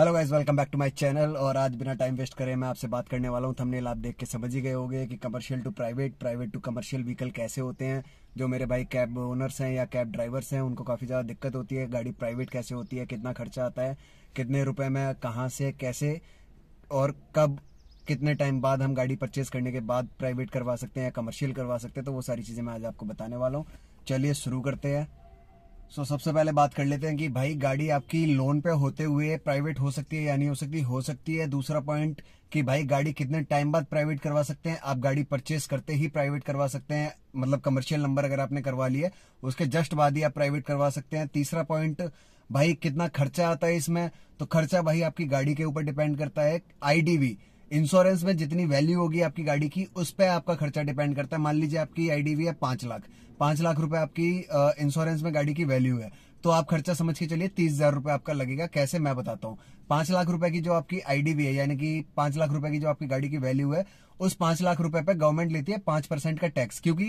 Hello guys welcome back to my channel और आज बिना टाइम वेस्ट करे मैं आपसे बात करने वाला हूँ थंबनेल आप देख के समझ ही गए होंगे कि commercial to private private to commercial vehicle कैसे होते हैं जो मेरे भाई कैब ओनर्स हैं या कैब ड्राइवर्स हैं उनको काफ़ी ज़्यादा दिक्कत होती है गाड़ी प्राइवेट कैसे होती है कितना खर्चा आता है कितने रुपये में कहाँ से कैसे और कब कितने टाइम बाद हम गाड़ी परचेज करने के बाद प्राइवेट करवा सकते हैं या कमर्शियल करवा सकते हैं तो वो सारी चीज़ें मैं आज आपको बताने वाला हूँ चलिए शुरू करते हैं सो so, सबसे पहले बात कर लेते हैं कि भाई गाड़ी आपकी लोन पे होते हुए प्राइवेट हो सकती है या नहीं हो सकती हो सकती है दूसरा पॉइंट कि भाई गाड़ी कितने टाइम बाद प्राइवेट करवा सकते हैं आप गाड़ी परचेस करते ही प्राइवेट करवा सकते हैं मतलब कमर्शियल नंबर अगर आपने करवा लिया उसके जस्ट बाद ही आप प्राइवेट करवा सकते हैं तीसरा पॉइंट भाई कितना खर्चा आता है इसमें तो खर्चा भाई आपकी गाड़ी के ऊपर डिपेंड करता है आईडीवी इंश्योरेंस में जितनी वैल्यू होगी आपकी गाड़ी की उस पर आपका खर्चा डिपेंड करता है मान लीजिए आपकी आईडीवी है पांच लाख पांच लाख रुपए आपकी इंश्योरेंस में गाड़ी की वैल्यू है तो आप खर्चा समझ के चलिए तीस हजार रुपए आपका लगेगा कैसे मैं बताता हूँ पांच लाख रुपए की जो आपकी आईडीवी है यानी कि पांच लाख रुपए की जो आपकी गाड़ी की वैल्यू है उस पांच लाख रुपए पे गवर्नमेंट लेती है पांच परसेंट का टैक्स क्योंकि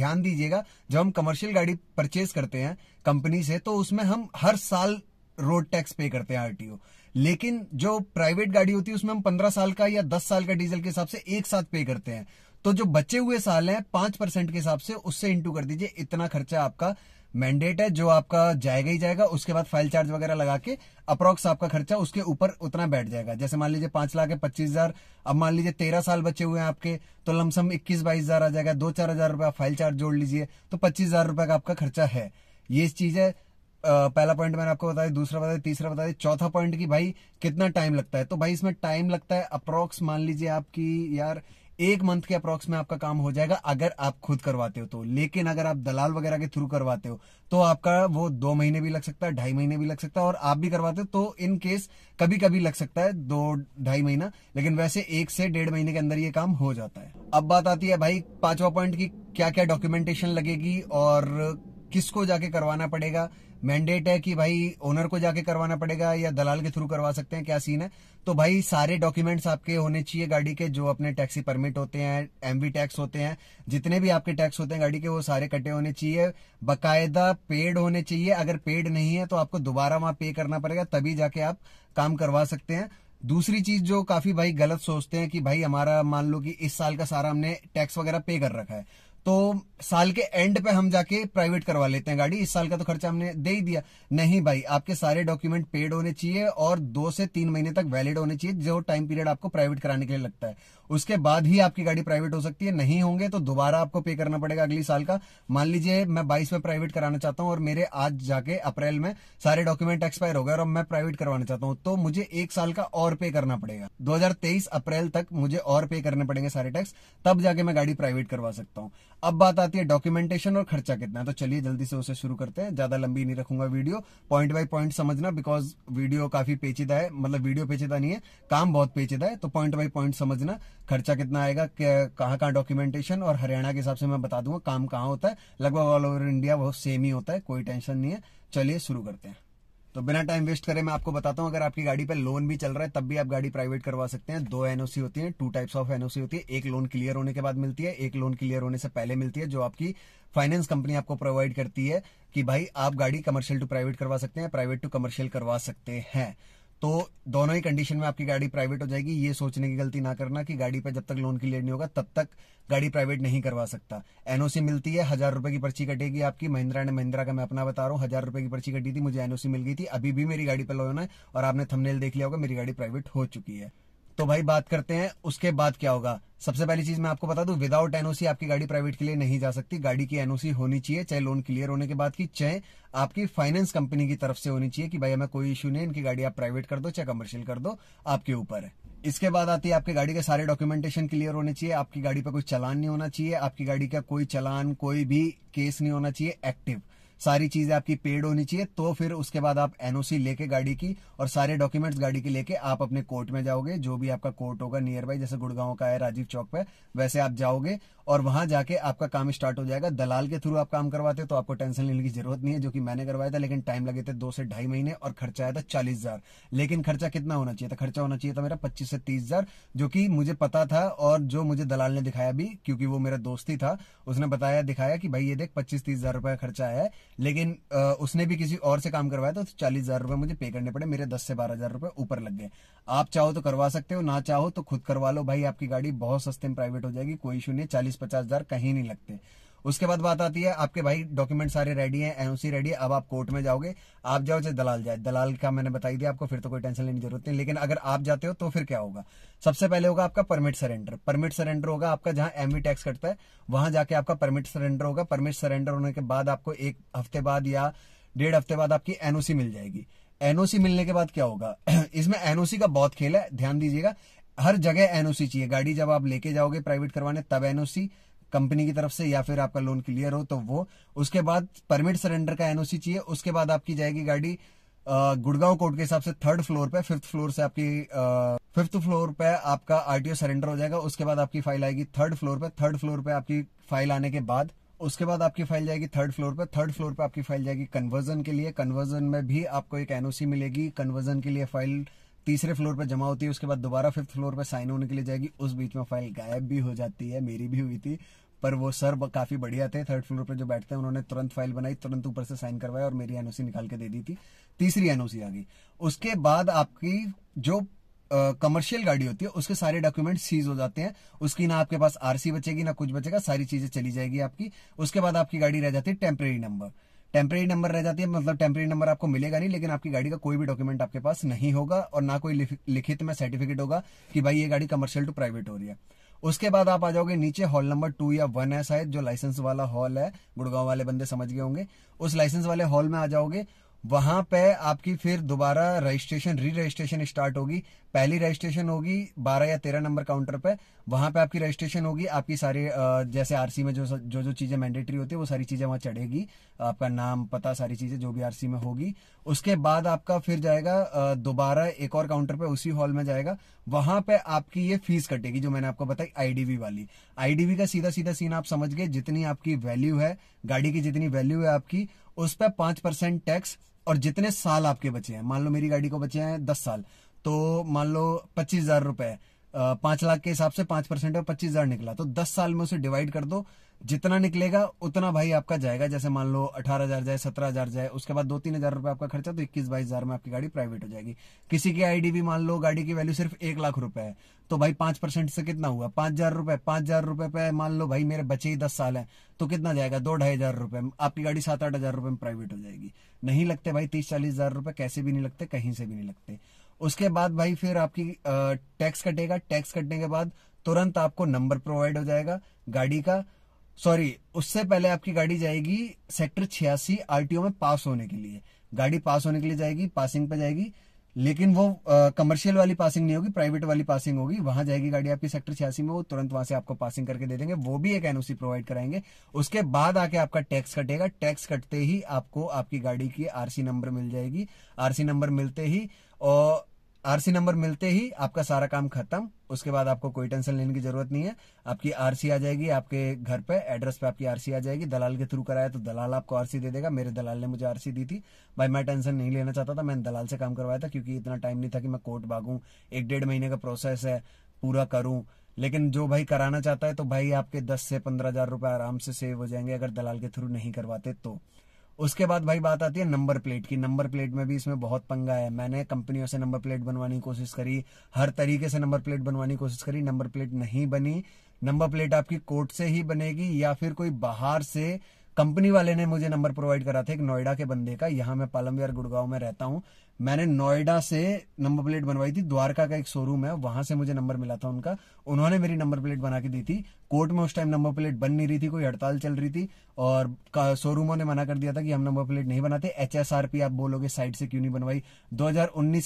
ध्यान दीजिएगा जब हम कमर्शियल गाड़ी परचेज करते हैं कंपनी से तो उसमें हम हर साल रोड टैक्स पे करते हैं आरटीओ लेकिन जो प्राइवेट गाड़ी होती है उसमें हम पंद्रह साल का या दस साल का डीजल के हिसाब से एक साथ पे करते हैं तो जो बचे हुए साल हैं पांच परसेंट के हिसाब से उससे इंटू कर दीजिए इतना खर्चा आपका मैंडेट है जो आपका जाएगा ही जाएगा उसके बाद फाइल चार्ज वगैरह लगा के अप्रोक्स आपका खर्चा उसके ऊपर उतना बैठ जाएगा जैसे मान लीजिए पांच लाख है पच्चीस हजार अब मान लीजिए तेरह साल बचे हुए हैं आपके तो लमसम इक्कीस बाईस हजार आ जाएगा दो चार हजार रुपया फाइल चार्ज जोड़ लीजिए तो पच्चीस हजार रुपए का आपका खर्चा है ये चीज है पहला पॉइंट मैंने आपको बताया दूसरा बताया तीसरा बताया चौथा पॉइंट की भाई कितना टाइम लगता है तो भाई इसमें टाइम लगता है अप्रोक्स मान लीजिए आपकी यार एक मंथ के अप्रोक्स में आपका काम हो जाएगा अगर आप खुद करवाते हो तो लेकिन अगर आप दलाल वगैरह के थ्रू करवाते हो तो आपका वो दो महीने भी लग सकता है ढाई महीने भी लग सकता है और आप भी करवाते हो तो इन केस कभी कभी लग सकता है दो ढाई महीना लेकिन वैसे एक से डेढ़ महीने के अंदर ये काम हो जाता है अब बात आती है भाई पांचवा पॉइंट की क्या क्या डॉक्यूमेंटेशन लगेगी और किसको जाके करवाना पड़ेगा मैंडेट है कि भाई ओनर को जाके करवाना पड़ेगा या दलाल के थ्रू करवा सकते हैं क्या सीन है तो भाई सारे डॉक्यूमेंट्स आपके होने चाहिए गाड़ी के जो अपने टैक्सी परमिट होते हैं एमवी टैक्स होते हैं जितने भी आपके टैक्स होते हैं गाड़ी के वो सारे कटे होने चाहिए बकायदा पेड होने चाहिए अगर पेड नहीं है तो आपको दोबारा वहां पे करना पड़ेगा तभी जाके आप काम करवा सकते हैं दूसरी चीज जो काफी भाई गलत सोचते हैं कि भाई हमारा मान लो कि इस साल का सारा हमने टैक्स वगैरह पे कर रखा है तो साल के एंड पे हम जाके प्राइवेट करवा लेते हैं गाड़ी इस साल का तो खर्चा हमने दे ही दिया नहीं भाई आपके सारे डॉक्यूमेंट पेड होने चाहिए और दो से तीन महीने तक वैलिड होने चाहिए जो टाइम पीरियड आपको प्राइवेट कराने के लिए लगता है उसके बाद ही आपकी गाड़ी प्राइवेट हो सकती है नहीं होंगे तो दोबारा आपको पे करना पड़ेगा अगली साल का मान लीजिए मैं बाईस में प्राइवेट कराना चाहता हूँ और मेरे आज जाके अप्रैल में सारे डॉक्यूमेंट एक्सपायर हो गए और मैं प्राइवेट करवाना चाहता हूँ तो मुझे एक साल का और पे करना पड़ेगा दो अप्रैल तक मुझे और पे करने पड़ेंगे सारे टैक्स तब जाके मैं गाड़ी प्राइवेट करवा सकता हूँ अब बात आती है डॉक्यूमेंटेशन और खर्चा कितना तो चलिए जल्दी से उसे शुरू करते हैं ज्यादा लंबी नहीं रखूंगा वीडियो पॉइंट बाय पॉइंट समझना बिकॉज वीडियो काफी पेचीदा है मतलब वीडियो पेचीदा नहीं है काम बहुत पेचीदा है तो पॉइंट बाय पॉइंट समझना खर्चा कितना आएगा कहाँ कहाँ डॉक्यूमेंटेशन और हरियाणा के हिसाब से मैं बता दूंगा काम कहाँ होता है लगभग ऑल ओवर इंडिया वो सेम ही होता है कोई टेंशन नहीं है चलिए शुरू करते हैं तो बिना टाइम वेस्ट करें मैं आपको बताता हूँ अगर आपकी गाड़ी पर लोन भी चल रहा है तब भी आप गाड़ी प्राइवेट करवा सकते हैं दो एनओसी होती है टू टाइप्स ऑफ एनओसी होती है एक लोन क्लियर होने के बाद मिलती है एक लोन क्लियर होने से पहले मिलती है जो आपकी फाइनेंस कंपनी आपको प्रोवाइड करती है कि भाई आप गाड़ी कमर्शियल टू प्राइवेट करवा सकते हैं प्राइवेट टू कमर्शियल करवा सकते हैं तो दोनों ही कंडीशन में आपकी गाड़ी प्राइवेट हो जाएगी ये सोचने की गलती ना करना कि गाड़ी पे जब तक लोन क्लियर नहीं होगा तब तक गाड़ी प्राइवेट नहीं करवा सकता एनओसी मिलती है हजार रुपए की पर्ची कटेगी आपकी महिंद्रा ने महिंद्रा का मैं अपना बता रहा हूँ हजार रुपए की पर्ची कटी थी मुझे एनओसी मिल गई थी अभी भी मेरी गाड़ी पर लोन है और आपने थमनेल देख लिया होगा मेरी गाड़ी प्राइवेट हो चुकी है तो भाई बात करते हैं उसके बाद क्या होगा सबसे पहली चीज मैं आपको बता दू विदाउट एनओसी आपकी गाड़ी प्राइवेट के लिए नहीं जा सकती गाड़ी की एनओसी होनी चाहिए चाहे लोन क्लियर होने के बाद की चाहे आपकी फाइनेंस कंपनी की तरफ से होनी चाहिए कि भाई हमें कोई इश्यू नहीं इनकी गाड़ी आप प्राइवेट कर दो चाहे कमर्शियल कर दो आपके ऊपर इसके बाद आती है आपकी गाड़ी के सारे डॉक्यूमेंटेशन क्लियर होने चाहिए आपकी गाड़ी पर कोई चलान नहीं होना चाहिए आपकी गाड़ी का कोई चलान कोई भी केस नहीं होना चाहिए एक्टिव सारी चीजें आपकी पेड होनी चाहिए तो फिर उसके बाद आप एनओसी लेके गाड़ी की और सारे डॉक्यूमेंट्स गाड़ी के लेके आप अपने कोर्ट में जाओगे जो भी आपका कोर्ट होगा नियर बाई जैसे गुड़गांव का है राजीव चौक पे वैसे आप जाओगे और वहां जाके आपका काम स्टार्ट हो जाएगा दलाल के थ्रू आप काम करवाते तो आपको टेंशन लेने की जरूरत नहीं है जो कि मैंने करवाया था लेकिन टाइम लगे थे दो से ढाई महीने और खर्चा आया था चालीस हजार लेकिन खर्चा कितना होना चाहिए था खर्चा होना चाहिए था मेरा पच्चीस से तीस हजार जो कि मुझे पता था और जो मुझे दलाल ने दिखाया भी क्योंकि वो मेरा दोस्त ही था उसने बताया दिखाया कि भाई ये देख पच्चीस तीस हजार रुपया खर्चा है लेकिन उसने भी किसी और से काम करवाया तो चालीस हजार रुपए मुझे पे करने पड़े मेरे दस से बारह हजार रुपए ऊपर लग गए आप चाहो तो करवा सकते हो ना चाहो तो खुद करवा लो भाई आपकी गाड़ी बहुत सस्ते में प्राइवेट हो जाएगी कोई इशू नहीं चालीस पचास हजार कहीं नहीं लगते उसके बाद बात आती है आपके भाई डॉक्यूमेंट सारे रेडी है एनओसी रेडी है अब आप कोर्ट में जाओगे आप जाओ चाहे दलाल जाए दलाल का मैंने बताई दिया आपको फिर तो कोई टेंशन लेने की जरूरत नहीं लेकिन अगर आप जाते हो तो फिर क्या होगा सबसे पहले होगा आपका परमिट सरेंडर परमिट सरेंडर होगा आपका जहां एमवी टैक्स कटता है वहां जाके आपका परमिट सरेंडर होगा परमिट सरेंडर होने के बाद आपको एक हफ्ते बाद या डेढ़ हफ्ते बाद आपकी एनओसी मिल जाएगी एनओसी मिलने के बाद क्या होगा इसमें एनओसी का बहुत खेल है ध्यान दीजिएगा हर जगह एनओसी चाहिए गाड़ी जब आप लेके जाओगे प्राइवेट करवाने तब एनओसी कंपनी की तरफ से या फिर आपका लोन क्लियर हो तो वो उसके बाद परमिट सरेंडर का एनओसी चाहिए उसके बाद आपकी जाएगी गाड़ी गुड़गांव कोर्ट के हिसाब से थर्ड फ्लोर पे फिफ्थ फ्लोर से आपकी फिफ्थ फ्लोर पे आपका आरटीओ सरेंडर हो जाएगा उसके बाद आपकी फाइल आएगी थर्ड फ्लोर पे थर्ड फ्लोर पे आपकी फाइल आने के बाद उसके बाद आपकी फाइल जाएगी थर्ड फ्लोर पे थर्ड फ्लोर पे आपकी फाइल जाएगी कन्वर्जन के लिए कन्वर्जन में भी आपको एक एनओसी मिलेगी कन्वर्जन के लिए फाइल तीसरे फ्लोर पर जमा होती है उसके बाद दोबारा फिफ्थ फ्लोर पर साइन होने के लिए जाएगी उस बीच में फाइल गायब भी हो जाती है मेरी भी हुई थी पर वो सर काफी बढ़िया थे थर्ड फ्लोर पर जो बैठते हैं उन्होंने तुरंत फाइल बनाई तुरंत ऊपर से साइन करवाया और मेरी एनओसी निकाल के दे दी थी तीसरी एनओसी आ गई उसके बाद आपकी जो कमर्शियल uh, गाड़ी होती है उसके सारे डॉक्यूमेंट सीज हो जाते हैं उसकी ना आपके पास आरसी बचेगी ना कुछ बचेगा सारी चीजें चली जाएगी आपकी उसके बाद आपकी गाड़ी रह जाती है टेम्परेरी नंबर टेम्प्रेरी नंबर रह जाती है मतलब टेम्प्रेरी नंबर आपको मिलेगा नहीं लेकिन आपकी गाड़ी का कोई भी डॉक्यूमेंट आपके पास नहीं होगा और ना कोई लिखित में सर्टिफिकेट होगा कि भाई ये गाड़ी कमर्शियल टू प्राइवेट हो रही है उसके बाद आप आ जाओगे नीचे हॉल नंबर टू या वन है शायद जो लाइसेंस वाला हॉल है गुड़गांव वाले बंदे समझ गए होंगे उस लाइसेंस वाले हॉल में आ जाओगे वहां पे आपकी फिर दोबारा रजिस्ट्रेशन री रजिस्ट्रेशन स्टार्ट होगी पहली रजिस्ट्रेशन होगी बारह या तेरह नंबर काउंटर पे वहां पे आपकी रजिस्ट्रेशन होगी आपकी सारे जैसे आरसी में जो जो जो चीजें मैंडेटरी होती है वो सारी चीजें वहां चढ़ेगी आपका नाम पता सारी चीजें जो भी आरसी में होगी उसके बाद आपका फिर जाएगा दोबारा एक और काउंटर पे उसी हॉल में जाएगा वहां पे आपकी ये फीस कटेगी जो मैंने आपको बताई आईडीवी वाली आईडीवी का सीधा सीधा सीन आप समझ गए जितनी आपकी वैल्यू है गाड़ी की जितनी वैल्यू है आपकी उस पर पांच परसेंट टैक्स और जितने साल आपके बचे हैं मान लो मेरी गाड़ी को बचे हैं दस साल तो मान लो पच्चीस हजार रुपए पांच लाख के हिसाब से पांच परसेंट और पच्चीस हजार निकला तो दस साल में उसे डिवाइड कर दो जितना निकलेगा उतना भाई आपका जाएगा जैसे मान लो अठारह हजार जाए सत्रह हजार जाए उसके बाद दो तीन हजार रुपये आपका खर्चा तो इक्कीस बाईस हजार में आपकी गाड़ी प्राइवेट हो जाएगी किसी की आईडी भी मान लो गाड़ी की वैल्यू सिर्फ एक लाख रुपए है तो भाई पांच परसेंट से कितना हुआ पांच हजार रुपए पांच हजार रुपए पे मान लो भाई मेरे बच्चे ही दस साल है तो कितना जाएगा दो ढाई हजार रुपए आपकी गाड़ी सात आठ हजार रुपए में प्राइवेट हो जाएगी नहीं लगते भाई तीस चालीस हजार रुपए कैसे भी नहीं लगते कहीं से भी नहीं लगते उसके बाद भाई फिर आपकी टैक्स कटेगा टैक्स कटने के बाद तुरंत आपको नंबर प्रोवाइड हो जाएगा गाड़ी का सॉरी उससे पहले आपकी गाड़ी जाएगी सेक्टर छियासी आरटीओ में पास होने के लिए गाड़ी पास होने के लिए जाएगी पासिंग पे जाएगी लेकिन वो कमर्शियल वाली पासिंग नहीं होगी प्राइवेट वाली पासिंग होगी वहां जाएगी गाड़ी आपकी सेक्टर छियासी में वो तुरंत वहां से आपको पासिंग करके दे देंगे वो भी एक एनओसी प्रोवाइड कराएंगे उसके बाद आके आपका टैक्स कटेगा टैक्स कटते ही आपको आपकी गाड़ी की आरसी नंबर मिल जाएगी आरसी नंबर मिलते ही और आरसी नंबर मिलते ही आपका सारा काम खत्म उसके बाद आपको कोई टेंशन लेने की जरूरत नहीं है आपकी आरसी आ जाएगी आपके घर पे एड्रेस पे आपकी आरसी आ जाएगी दलाल के थ्रू कराया तो दलाल आपको आरसी दे देगा मेरे दलाल ने मुझे आरसी दी थी भाई मैं टेंशन नहीं लेना चाहता था मैंने दलाल से काम करवाया था क्योंकि इतना टाइम नहीं था कि मैं कोर्ट भागू एक डेढ़ महीने का प्रोसेस है पूरा करूं लेकिन जो भाई कराना चाहता है तो भाई आपके दस से पंद्रह हजार रुपए आराम से सेव हो जाएंगे अगर दलाल के थ्रू नहीं करवाते तो उसके बाद भाई बात आती है नंबर प्लेट की नंबर प्लेट में भी इसमें बहुत पंगा है मैंने कंपनियों से नंबर प्लेट बनवाने की कोशिश करी हर तरीके से नंबर प्लेट बनवाने की कोशिश करी नंबर प्लेट नहीं बनी नंबर प्लेट आपकी कोर्ट से ही बनेगी या फिर कोई बाहर से कंपनी वाले ने मुझे नंबर प्रोवाइड करा था एक नोएडा के बंदे का यहाँ मैं पालम गुड़गांव में रहता हूँ मैंने नोएडा से नंबर प्लेट बनवाई थी द्वारका का एक शोरूम है वहां से मुझे नंबर मिला था उनका उन्होंने मेरी नंबर प्लेट बना के दी थी कोर्ट में उस टाइम नंबर प्लेट बन नहीं रही थी कोई हड़ताल चल रही थी और शोरूमों ने मना कर दिया था कि हम नंबर प्लेट नहीं बनाते एच आप बोलोगे साइड से क्यों नहीं बनवाई दो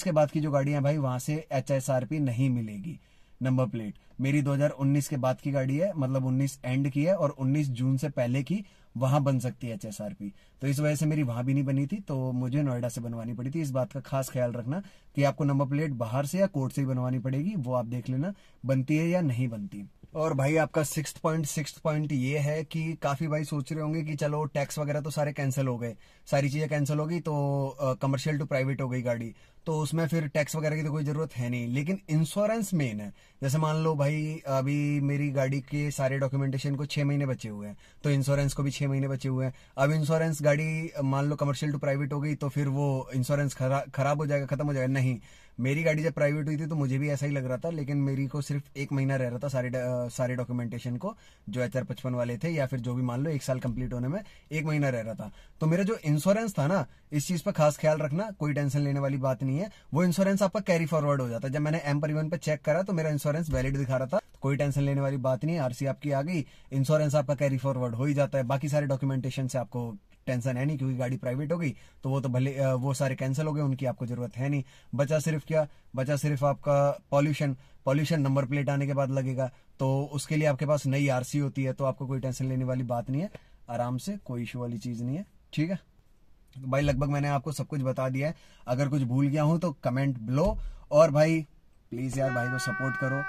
के बाद की जो गाड़ियां भाई वहां से एच नहीं मिलेगी नंबर प्लेट मेरी 2019 के बाद की गाड़ी है मतलब 19 एंड की है और 19 जून से पहले की वहां बन सकती है एच तो इस वजह से मेरी वहां भी नहीं बनी थी तो मुझे नोएडा से बनवानी पड़ी थी इस बात का खास ख्याल रखना कि आपको नंबर प्लेट बाहर से या कोर्ट से ही बनवानी पड़ेगी वो आप देख लेना बनती है या नहीं बनती और भाई आपका सिक्स पॉइंट सिक्स पॉइंट ये है कि काफी भाई सोच रहे होंगे कि चलो टैक्स वगैरह तो सारे कैंसिल हो गए सारी चीजें कैंसिल हो गई तो कमर्शियल टू प्राइवेट हो गई गाड़ी तो उसमें फिर टैक्स वगैरह की तो कोई जरूरत है नहीं लेकिन इंश्योरेंस मेन है जैसे मान लो भाई अभी मेरी गाड़ी के सारे डॉक्यूमेंटेशन को छह महीने बचे हुए हैं तो इंश्योरेंस को भी छह महीने बचे हुए हैं अब इंश्योरेंस गाड़ी मान लो कमर्शियल टू प्राइवेट हो गई तो फिर वो इंश्योरेंस खराब हो जाएगा खत्म हो जाएगा नहीं मेरी गाड़ी जब प्राइवेट हुई थी तो मुझे भी ऐसा ही लग रहा था लेकिन मेरी को सिर्फ एक महीना रह रहा था सारे सारे डॉक्यूमेंटेशन को जो एच आर पचपन वाले थे या फिर जो भी मान लो एक साल कंप्लीट होने में एक महीना रह रहा था तो मेरा जो इंश्योरेंस था ना इस चीज पर खास ख्याल रखना कोई टेंशन लेने वाली बात नहीं नहीं है वो इंश्योरेंस आपका कैरी फॉरवर्ड हो जाता है जब मैंने एम परिवहन पे चेक करा तो मेरा इंश्योरेंस वैलिड दिखा रहा था कोई टेंशन लेने वाली बात नहीं आरसी आपकी आ गई इंश्योरेंस आपका कैरी फॉरवर्ड हो ही जाता है बाकी सारे डॉक्यूमेंटेशन से आपको टेंशन है नहीं क्योंकि गाड़ी प्राइवेट हो गई तो वो तो भले वो सारे कैंसिल हो गए उनकी आपको जरूरत है नहीं बचा सिर्फ क्या बचा सिर्फ आपका पॉल्यूशन पॉल्यूशन नंबर प्लेट आने के बाद लगेगा तो उसके लिए आपके पास नई आरसी होती है तो आपको कोई टेंशन लेने वाली बात नहीं है आराम से कोई इशू वाली चीज नहीं है ठीक है तो भाई लगभग मैंने आपको सब कुछ बता दिया है अगर कुछ भूल गया हूँ तो कमेंट बिलो और भाई प्लीज यार भाई को सपोर्ट करो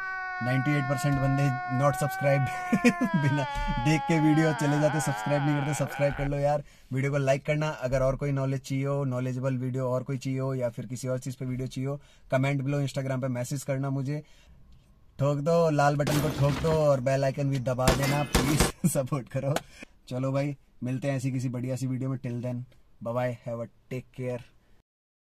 98 परसेंट बंदे नॉट सब्सक्राइब बिना देख के वीडियो चले जाते सब्सक्राइब नहीं करते सब्सक्राइब कर लो यार वीडियो को लाइक करना अगर और कोई नॉलेज चाहिए हो नॉलेजेबल वीडियो और कोई चाहिए हो या फिर किसी और चीज़ पे वीडियो चाहिए हो कमेंट बिलो इंस्टाग्राम पे मैसेज करना मुझे ठोक दो लाल बटन को ठोक दो और बेल आइकन भी दबा देना प्लीज सपोर्ट करो चलो भाई मिलते हैं ऐसी किसी बढ़िया सी वीडियो में till then Bye bye. Have a take care.